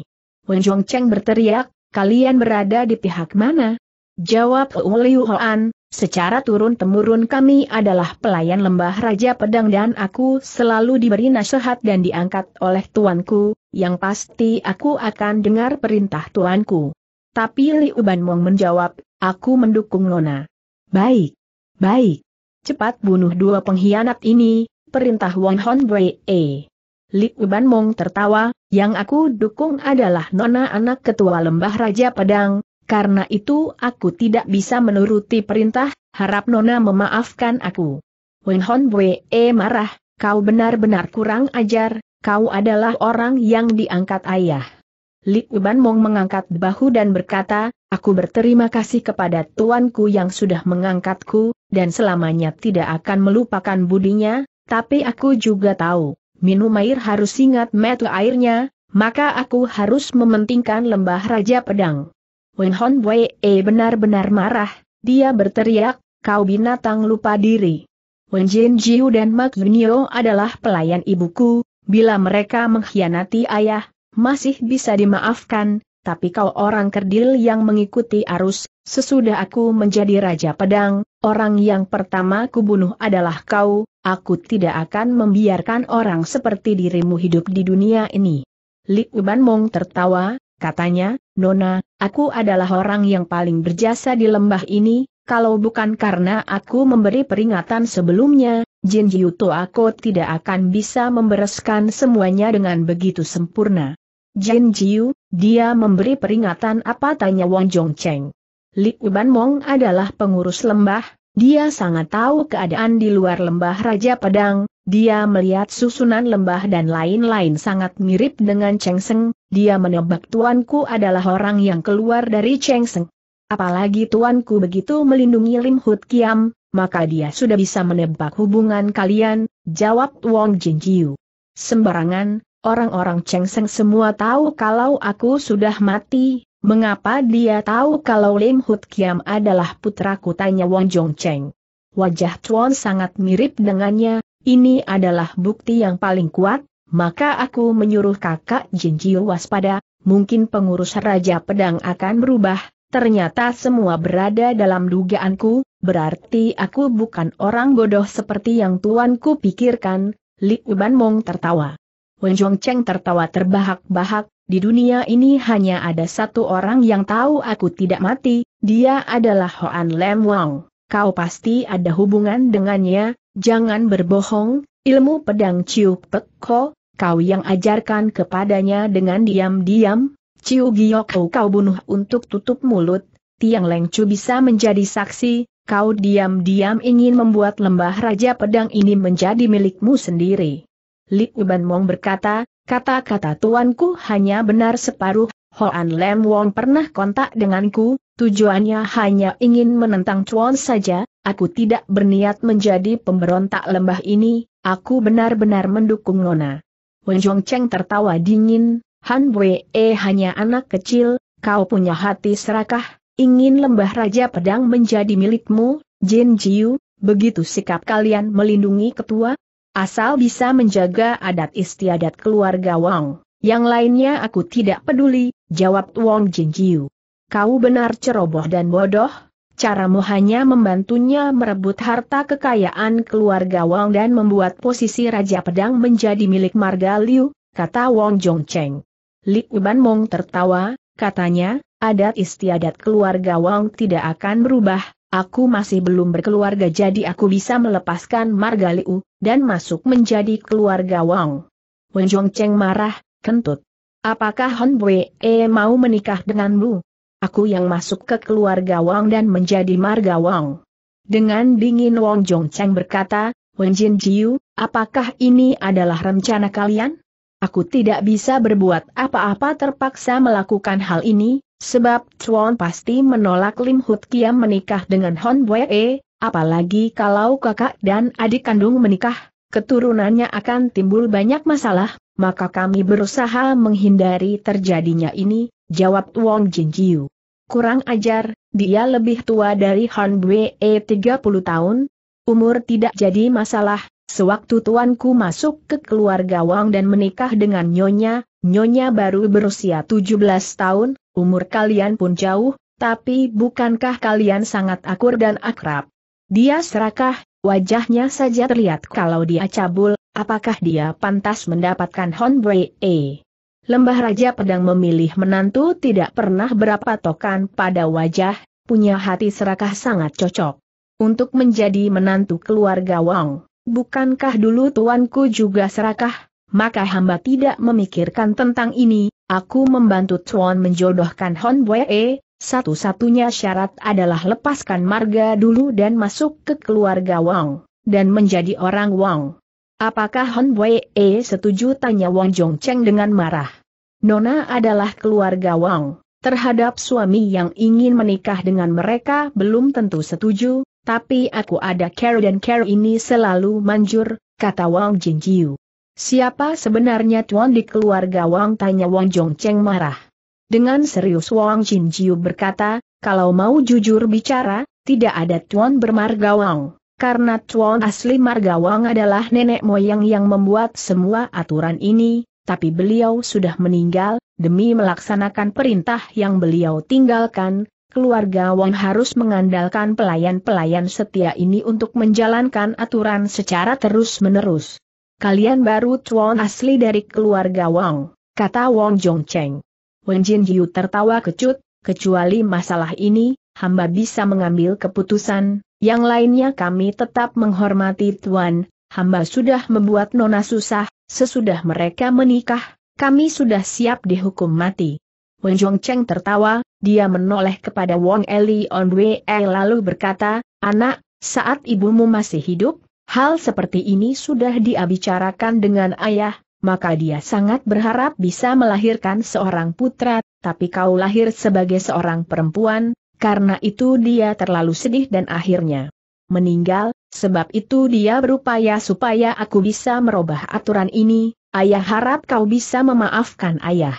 Wen Cheng berteriak, kalian berada di pihak mana? Jawab Hu Li Uhoan, secara turun-temurun kami adalah pelayan lembah Raja Pedang dan aku selalu diberi nasihat dan diangkat oleh tuanku, yang pasti aku akan dengar perintah tuanku. Tapi Li Uban Mong menjawab, aku mendukung Lona. Baik. Baik. Cepat bunuh dua pengkhianat ini, perintah Wong Hon E. Li Uban Mong tertawa, yang aku dukung adalah nona anak ketua lembah Raja Padang, karena itu aku tidak bisa menuruti perintah, harap nona memaafkan aku. Wong Hon E marah, kau benar-benar kurang ajar, kau adalah orang yang diangkat ayah. Li Uban Mong mengangkat bahu dan berkata, aku berterima kasih kepada tuanku yang sudah mengangkatku, dan selamanya tidak akan melupakan budinya, tapi aku juga tahu, minum air harus ingat metu airnya, maka aku harus mementingkan lembah Raja Pedang. Wen Hon Wei eh, benar-benar marah, dia berteriak, kau binatang lupa diri. Wen Jin Jiu dan Mak Yunio adalah pelayan ibuku, bila mereka mengkhianati ayah, masih bisa dimaafkan, tapi kau orang kerdil yang mengikuti arus, sesudah aku menjadi Raja Pedang, orang yang pertama kubunuh adalah kau, aku tidak akan membiarkan orang seperti dirimu hidup di dunia ini. Li Uban Mong tertawa, katanya, Nona, aku adalah orang yang paling berjasa di lembah ini, kalau bukan karena aku memberi peringatan sebelumnya, Jin Jiuto aku tidak akan bisa membereskan semuanya dengan begitu sempurna. Jin Jiu, dia memberi peringatan apa tanya Wang Cheng. Li Uban Mong adalah pengurus lembah, dia sangat tahu keadaan di luar lembah Raja Pedang, dia melihat susunan lembah dan lain-lain sangat mirip dengan Cheng Seng, dia menebak tuanku adalah orang yang keluar dari Cheng Seng. Apalagi tuanku begitu melindungi Lim Hut Kiam, maka dia sudah bisa menebak hubungan kalian, jawab Wong Jin Jiu. Sembarangan, Orang-orang Chengseng semua tahu kalau aku sudah mati, mengapa dia tahu kalau Lim Hut Kiam adalah putraku tanya Wang Jong Cheng. Wajah Chuan sangat mirip dengannya, ini adalah bukti yang paling kuat, maka aku menyuruh kakak Jin Jiu waspada, mungkin pengurus Raja Pedang akan berubah, ternyata semua berada dalam dugaanku, berarti aku bukan orang bodoh seperti yang tuanku pikirkan, Li Uban Mong tertawa. Wen Cheng tertawa terbahak-bahak, di dunia ini hanya ada satu orang yang tahu aku tidak mati, dia adalah Hoan Lem Wang. Kau pasti ada hubungan dengannya, jangan berbohong, ilmu pedang Ciu Pek Ko, kau yang ajarkan kepadanya dengan diam-diam, Ciu Giok Kau kau bunuh untuk tutup mulut, Tiang Leng Chu bisa menjadi saksi, kau diam-diam ingin membuat lembah Raja Pedang ini menjadi milikmu sendiri. Li Uban Mong berkata, kata-kata tuanku hanya benar separuh, Hoan Lem Wong pernah kontak denganku, tujuannya hanya ingin menentang Chuan saja, aku tidak berniat menjadi pemberontak lembah ini, aku benar-benar mendukung Nona. Wen Zhong Cheng tertawa dingin, Han Wei e hanya anak kecil, kau punya hati serakah, ingin lembah Raja Pedang menjadi milikmu, Jin Jiu, begitu sikap kalian melindungi ketua, Asal bisa menjaga adat istiadat keluarga Wang, yang lainnya aku tidak peduli, jawab Wang Jinjiu. Kau benar ceroboh dan bodoh, caramu hanya membantunya merebut harta kekayaan keluarga Wang dan membuat posisi Raja Pedang menjadi milik Marga Liu, kata Wang Zhongcheng. Li Uban Mong tertawa, katanya, adat istiadat keluarga Wang tidak akan berubah, aku masih belum berkeluarga jadi aku bisa melepaskan Marga Liu, dan masuk menjadi keluarga Wang. Wen Cheng marah, kentut. Apakah Hon Bue mau menikah denganmu? Aku yang masuk ke keluarga Wang dan menjadi marga Wang. Dengan dingin Wang Cheng berkata, Wen Jin Jiu, apakah ini adalah rencana kalian? Aku tidak bisa berbuat apa-apa terpaksa melakukan hal ini, sebab Chuan pasti menolak Lim Hut Kiam menikah dengan Hon Bue, Apalagi kalau kakak dan adik kandung menikah, keturunannya akan timbul banyak masalah, maka kami berusaha menghindari terjadinya ini, jawab Wong Jinjiu. Kurang ajar, dia lebih tua dari Han Bue 30 e, tahun, umur tidak jadi masalah, Sewaktu tuanku masuk ke keluarga Wang dan menikah dengan Nyonya, Nyonya baru berusia 17 tahun, umur kalian pun jauh, tapi bukankah kalian sangat akur dan akrab? Dia serakah, wajahnya saja terlihat kalau dia cabul, apakah dia pantas mendapatkan Bui E. Lembah Raja Pedang memilih menantu tidak pernah berapa tokan pada wajah, punya hati serakah sangat cocok. Untuk menjadi menantu keluarga Wang, bukankah dulu tuanku juga serakah? Maka hamba tidak memikirkan tentang ini, aku membantu Tuan menjodohkan Hon E satu-satunya syarat adalah lepaskan marga dulu dan masuk ke keluarga Wang, dan menjadi orang Wang. Apakah Hon Wei e setuju tanya Wang Jongcheng dengan marah? Nona adalah keluarga Wang, terhadap suami yang ingin menikah dengan mereka belum tentu setuju, tapi aku ada care dan care ini selalu manjur, kata Wang Jinjiu. Siapa sebenarnya tuan di keluarga Wang tanya Wang Jongcheng marah. Dengan serius Wang Jinjiu Jiu berkata, kalau mau jujur bicara, tidak ada Tuan bermarga Wang. Karena Tuan asli marga Wang adalah nenek moyang yang membuat semua aturan ini, tapi beliau sudah meninggal, demi melaksanakan perintah yang beliau tinggalkan, keluarga Wang harus mengandalkan pelayan-pelayan setia ini untuk menjalankan aturan secara terus-menerus. Kalian baru Tuan asli dari keluarga Wang, kata Wang Jongcheng. Wen Jin Hiu tertawa kecut, kecuali masalah ini, hamba bisa mengambil keputusan, yang lainnya kami tetap menghormati Tuan, hamba sudah membuat Nona susah, sesudah mereka menikah, kami sudah siap dihukum mati. Wen Zhong Cheng tertawa, dia menoleh kepada Wong Eli On Wei lalu berkata, Anak, saat ibumu masih hidup, hal seperti ini sudah diabicarakan dengan ayah, maka dia sangat berharap bisa melahirkan seorang putra, tapi kau lahir sebagai seorang perempuan, karena itu dia terlalu sedih dan akhirnya meninggal, sebab itu dia berupaya supaya aku bisa merubah aturan ini, ayah harap kau bisa memaafkan ayah.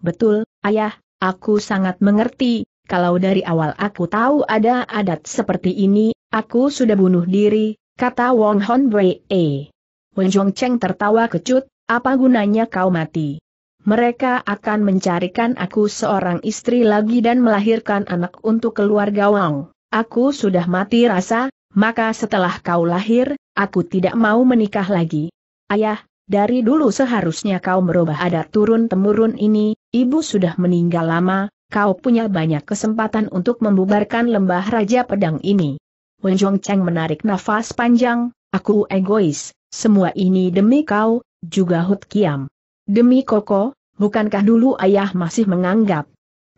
Betul, ayah, aku sangat mengerti, kalau dari awal aku tahu ada adat seperti ini, aku sudah bunuh diri, kata Wong Hon Bree. Wen Cheng tertawa kecut, apa gunanya kau mati? Mereka akan mencarikan aku seorang istri lagi dan melahirkan anak untuk keluarga Wang. Aku sudah mati rasa, maka setelah kau lahir, aku tidak mau menikah lagi. Ayah, dari dulu seharusnya kau merubah adat turun-temurun ini, ibu sudah meninggal lama, kau punya banyak kesempatan untuk membubarkan lembah Raja Pedang ini. Zhuang Cheng menarik nafas panjang, aku egois, semua ini demi kau, juga Hut Kiam. Demi Koko, bukankah dulu ayah masih menganggap?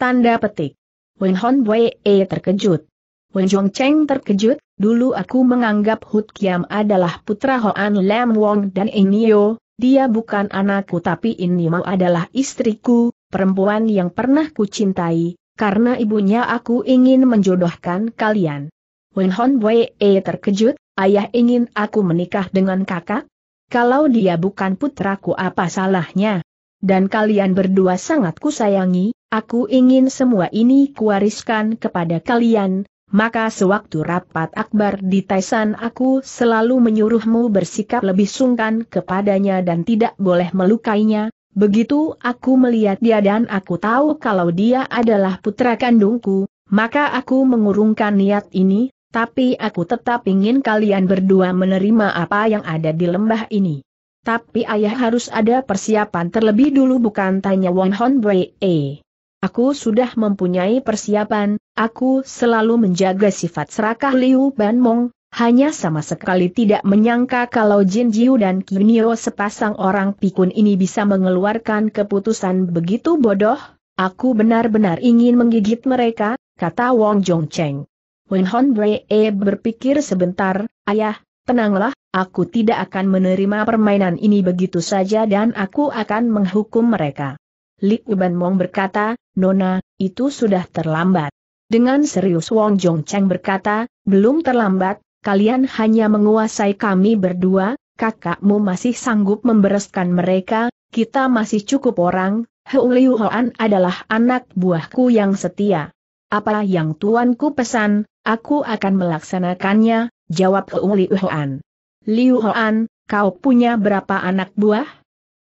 Tanda petik. Wen Hon Wei e terkejut. Wen Jong Cheng terkejut, dulu aku menganggap Hut Kiam adalah putra Hoan Lam Wong dan Enio. dia bukan anakku tapi ini mau adalah istriku, perempuan yang pernah kucintai, karena ibunya aku ingin menjodohkan kalian. Wen Hon Wei e terkejut, ayah ingin aku menikah dengan kakak? Kalau dia bukan putraku apa salahnya? Dan kalian berdua sangat kusayangi, aku ingin semua ini kuwariskan kepada kalian, maka sewaktu rapat akbar di Taisan aku selalu menyuruhmu bersikap lebih sungkan kepadanya dan tidak boleh melukainya, begitu aku melihat dia dan aku tahu kalau dia adalah putra kandungku, maka aku mengurungkan niat ini, tapi aku tetap ingin kalian berdua menerima apa yang ada di lembah ini. Tapi ayah harus ada persiapan terlebih dulu bukan tanya Wong Hon E. Aku sudah mempunyai persiapan, aku selalu menjaga sifat serakah Liu Ban Mong, hanya sama sekali tidak menyangka kalau Jin Jiu dan Kinio sepasang orang pikun ini bisa mengeluarkan keputusan begitu bodoh, aku benar-benar ingin menggigit mereka, kata Wong Jong Cheng. Wen Hon e berpikir sebentar, ayah, tenanglah, aku tidak akan menerima permainan ini begitu saja dan aku akan menghukum mereka. Li Uban Mong berkata, Nona, itu sudah terlambat. Dengan serius Wong Jong Cheng berkata, belum terlambat, kalian hanya menguasai kami berdua, kakakmu masih sanggup membereskan mereka, kita masih cukup orang, Heu Liu Hoan adalah anak buahku yang setia. Apa yang tuanku pesan, Aku akan melaksanakannya, jawab Liu Hoan. Liu Hoan, kau punya berapa anak buah?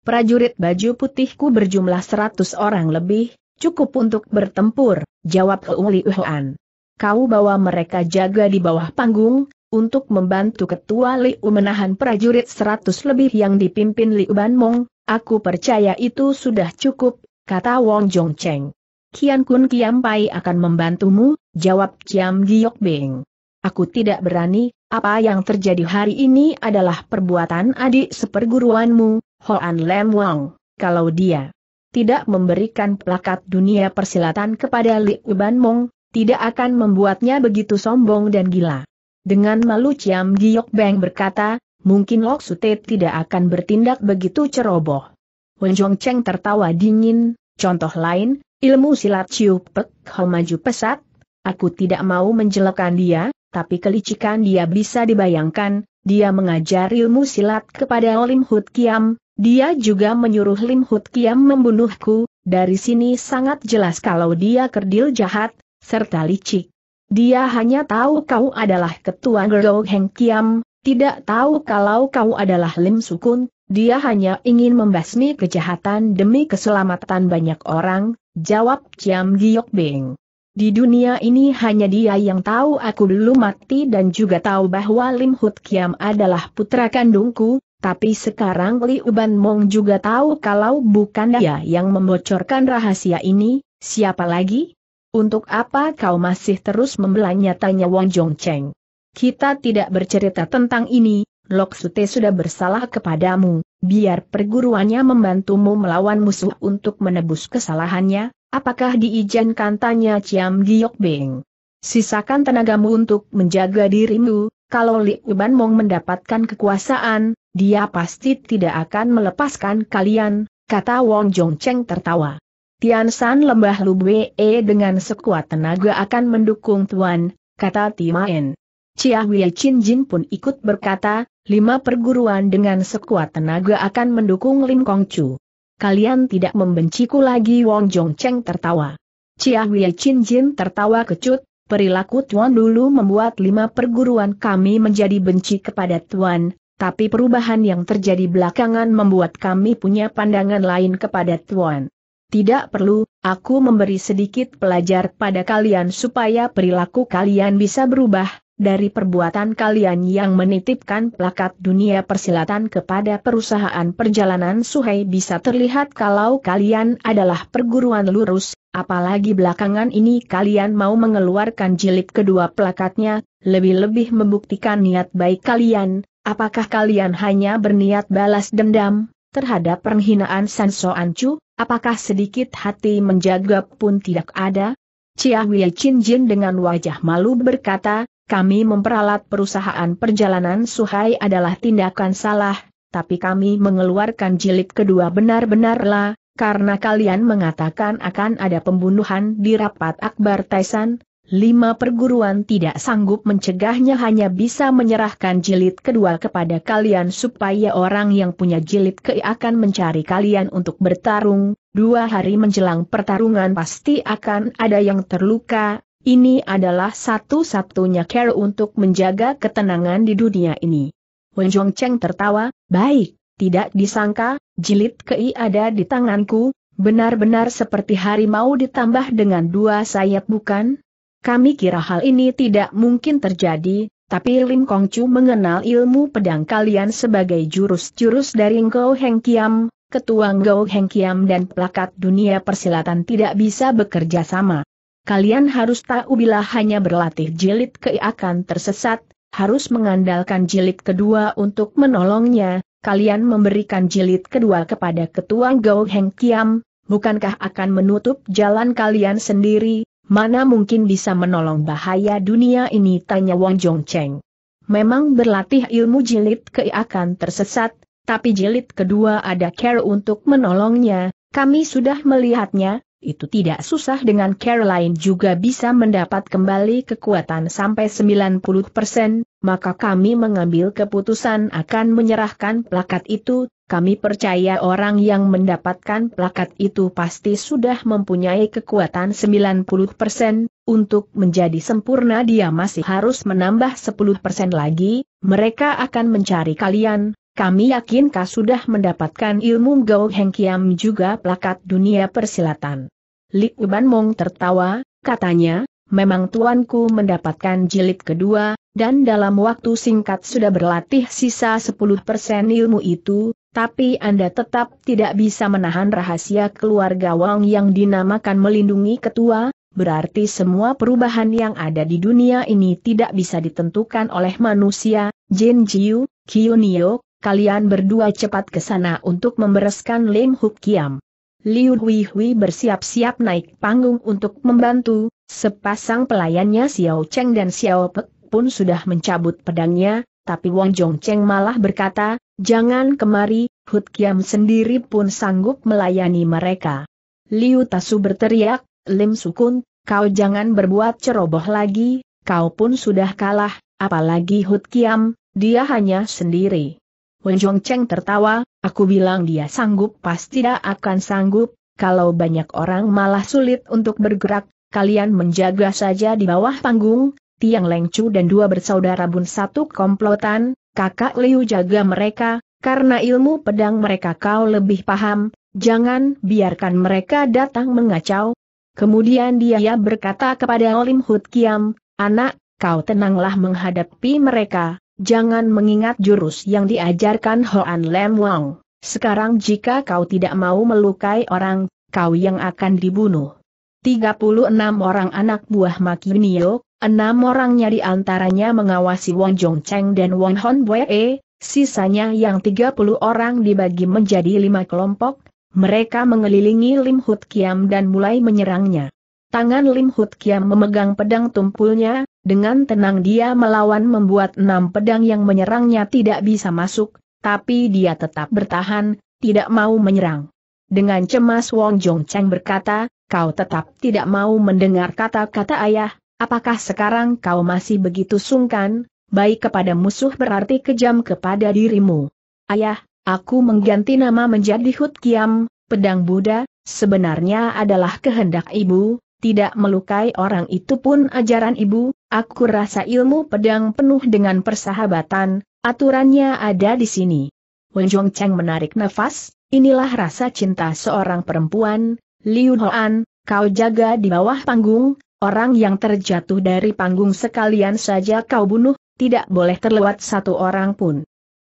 Prajurit baju putihku berjumlah seratus orang lebih, cukup untuk bertempur, jawab Liu Hoan. Kau bawa mereka jaga di bawah panggung, untuk membantu ketua Liu menahan prajurit seratus lebih yang dipimpin Liu Banmong, aku percaya itu sudah cukup, kata Wong Jong Cheng. Kian Kun Pai akan membantumu, Jawab Ciam Giok Beng. Aku tidak berani, apa yang terjadi hari ini adalah perbuatan adik seperguruanmu, Hoan Lem Wang. Kalau dia tidak memberikan pelakat dunia persilatan kepada Li Uban Mong, tidak akan membuatnya begitu sombong dan gila. Dengan malu Ciam Giok Beng berkata, mungkin Lok Sute tidak akan bertindak begitu ceroboh. Wen Cheng tertawa dingin, contoh lain, ilmu silat Ciu Pek Ho maju pesat, Aku tidak mau menjelekan dia, tapi kelicikan dia bisa dibayangkan, dia mengajar ilmu silat kepada Lim Hut Kiam, dia juga menyuruh Lim Hut Kiam membunuhku, dari sini sangat jelas kalau dia kerdil jahat, serta licik. Dia hanya tahu kau adalah ketua Gerou Heng Kiam, tidak tahu kalau kau adalah Lim Sukun, dia hanya ingin membasmi kejahatan demi keselamatan banyak orang, jawab Kiam Giok Beng. Di dunia ini hanya dia yang tahu aku belum mati dan juga tahu bahwa Lim Hut Kiam adalah putra kandungku, tapi sekarang Li Uban Mong juga tahu kalau bukan dia yang membocorkan rahasia ini, siapa lagi? Untuk apa kau masih terus membelanya tanya Wang Cheng? Kita tidak bercerita tentang ini, Lok Sute sudah bersalah kepadamu, biar perguruannya membantumu melawan musuh untuk menebus kesalahannya, Apakah diizinkan tanya Ciam Giok Beng? Sisakan tenagamu untuk menjaga dirimu, kalau Li Uban Mong mendapatkan kekuasaan, dia pasti tidak akan melepaskan kalian, kata Wong Jong Cheng tertawa. Tian San Lembah Bwe dengan sekuat tenaga akan mendukung Tuan, kata Timaen. Chia Wei Chin Jin pun ikut berkata, lima perguruan dengan sekuat tenaga akan mendukung Lim Kong Chu. Kalian tidak membenciku lagi Wong Jong Cheng tertawa. Chia Wei Chin Jin tertawa kecut, perilaku Tuan dulu membuat lima perguruan kami menjadi benci kepada Tuan, tapi perubahan yang terjadi belakangan membuat kami punya pandangan lain kepada Tuan. Tidak perlu, aku memberi sedikit pelajar pada kalian supaya perilaku kalian bisa berubah, dari perbuatan kalian yang menitipkan plakat dunia persilatan kepada perusahaan perjalanan Suhai bisa terlihat kalau kalian adalah perguruan lurus, apalagi belakangan ini kalian mau mengeluarkan jilid kedua plakatnya, lebih-lebih membuktikan niat baik kalian, apakah kalian hanya berniat balas dendam terhadap penghinaan Sanso Ancu, apakah sedikit hati menjaga pun tidak ada? Chia Wei Chin Jin dengan wajah malu berkata, kami memperalat perusahaan perjalanan Suhai adalah tindakan salah, tapi kami mengeluarkan jilid kedua benar-benarlah, karena kalian mengatakan akan ada pembunuhan di rapat Akbar Taisan, lima perguruan tidak sanggup mencegahnya hanya bisa menyerahkan jilid kedua kepada kalian supaya orang yang punya jilid ke akan mencari kalian untuk bertarung, dua hari menjelang pertarungan pasti akan ada yang terluka, ini adalah satu-satunya care untuk menjaga ketenangan di dunia ini. Wen Cheng tertawa, baik, tidak disangka, jilid kei ada di tanganku, benar-benar seperti harimau ditambah dengan dua sayap bukan? Kami kira hal ini tidak mungkin terjadi, tapi Kong Kongcu mengenal ilmu pedang kalian sebagai jurus-jurus dari Ngou Heng Kiam, ketua Ngou Heng Kiam dan pelakat dunia persilatan tidak bisa bekerja sama kalian harus tahu bila hanya berlatih jilid ke akan tersesat, harus mengandalkan jilid kedua untuk menolongnya, kalian memberikan jilid kedua kepada ketua Gao Heng Kiam, bukankah akan menutup jalan kalian sendiri, mana mungkin bisa menolong bahaya dunia ini tanya Wang Jong Cheng. Memang berlatih ilmu jilid ke akan tersesat, tapi jilid kedua ada care untuk menolongnya, kami sudah melihatnya, itu tidak susah dengan Caroline juga bisa mendapat kembali kekuatan sampai 90%, maka kami mengambil keputusan akan menyerahkan plakat itu, kami percaya orang yang mendapatkan plakat itu pasti sudah mempunyai kekuatan 90%, untuk menjadi sempurna dia masih harus menambah 10% lagi, mereka akan mencari kalian, kami yakin kau sudah mendapatkan ilmu Gao Heng Kiam juga plakat dunia persilatan. Li Uban Mong tertawa, katanya, memang tuanku mendapatkan jilid kedua, dan dalam waktu singkat sudah berlatih sisa 10% ilmu itu, tapi Anda tetap tidak bisa menahan rahasia keluarga Wang yang dinamakan melindungi ketua, berarti semua perubahan yang ada di dunia ini tidak bisa ditentukan oleh manusia, Jin Jiu, Kiyunio, kalian berdua cepat ke sana untuk membereskan Lim Huk Kiam. Liu Hui Hui bersiap-siap naik panggung untuk membantu, sepasang pelayannya Xiao Cheng dan Xiao Pe pun sudah mencabut pedangnya, tapi Wang Jong Cheng malah berkata, jangan kemari, Hukiam Kiam sendiri pun sanggup melayani mereka. Liu Tasu berteriak, Lim Sukun, kau jangan berbuat ceroboh lagi, kau pun sudah kalah, apalagi Hukiam, Kiam, dia hanya sendiri. Wen Cheng tertawa, aku bilang dia sanggup pasti tidak akan sanggup, kalau banyak orang malah sulit untuk bergerak, kalian menjaga saja di bawah panggung, Tiang Lengcu dan dua bersaudara bun satu komplotan, kakak Liu jaga mereka, karena ilmu pedang mereka kau lebih paham, jangan biarkan mereka datang mengacau. Kemudian dia berkata kepada Olim Hut Kiam, anak, kau tenanglah menghadapi mereka, jangan mengingat jurus yang diajarkan Hoan Lam Wong. Sekarang jika kau tidak mau melukai orang, kau yang akan dibunuh. 36 orang anak buah Makinio, enam orangnya diantaranya mengawasi Wong Jong Cheng dan Wong Hon Bue, sisanya yang 30 orang dibagi menjadi lima kelompok, mereka mengelilingi Lim Hut Kiam dan mulai menyerangnya. Tangan Lim Hut Kiam memegang pedang tumpulnya, dengan tenang dia melawan membuat enam pedang yang menyerangnya tidak bisa masuk, tapi dia tetap bertahan, tidak mau menyerang. Dengan cemas Wong Jong Cheng berkata, kau tetap tidak mau mendengar kata-kata ayah, apakah sekarang kau masih begitu sungkan, baik kepada musuh berarti kejam kepada dirimu. Ayah, aku mengganti nama menjadi Hut Kiam, pedang Buddha, sebenarnya adalah kehendak ibu, tidak melukai orang itu pun ajaran ibu, aku rasa ilmu pedang penuh dengan persahabatan, aturannya ada di sini. Wen Cheng menarik nafas, inilah rasa cinta seorang perempuan, Liu Hoan, kau jaga di bawah panggung, orang yang terjatuh dari panggung sekalian saja kau bunuh, tidak boleh terlewat satu orang pun.